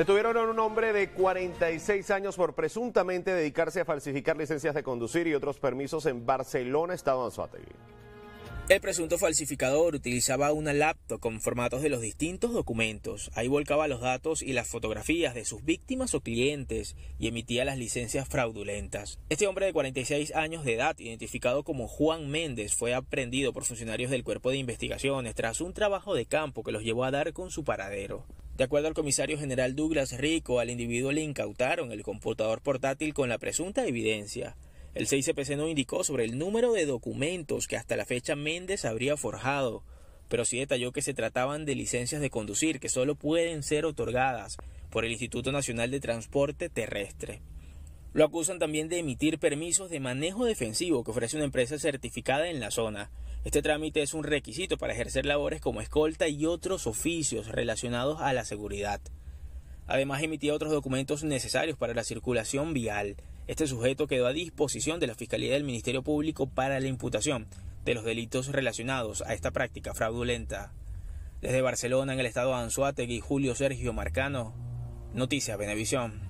Detuvieron a un hombre de 46 años por presuntamente dedicarse a falsificar licencias de conducir y otros permisos en Barcelona, Estado de Anzuategui. El presunto falsificador utilizaba una laptop con formatos de los distintos documentos. Ahí volcaba los datos y las fotografías de sus víctimas o clientes y emitía las licencias fraudulentas. Este hombre de 46 años de edad, identificado como Juan Méndez, fue aprendido por funcionarios del Cuerpo de Investigaciones tras un trabajo de campo que los llevó a dar con su paradero. De acuerdo al comisario general Douglas Rico, al individuo le incautaron el computador portátil con la presunta evidencia. El 6CPC no indicó sobre el número de documentos que hasta la fecha Méndez habría forjado, pero sí detalló que se trataban de licencias de conducir que solo pueden ser otorgadas por el Instituto Nacional de Transporte Terrestre. Lo acusan también de emitir permisos de manejo defensivo que ofrece una empresa certificada en la zona. Este trámite es un requisito para ejercer labores como escolta y otros oficios relacionados a la seguridad. Además emitía otros documentos necesarios para la circulación vial. Este sujeto quedó a disposición de la Fiscalía del Ministerio Público para la imputación de los delitos relacionados a esta práctica fraudulenta. Desde Barcelona, en el estado de Anzuategui, Julio Sergio Marcano, Noticias Benevisión.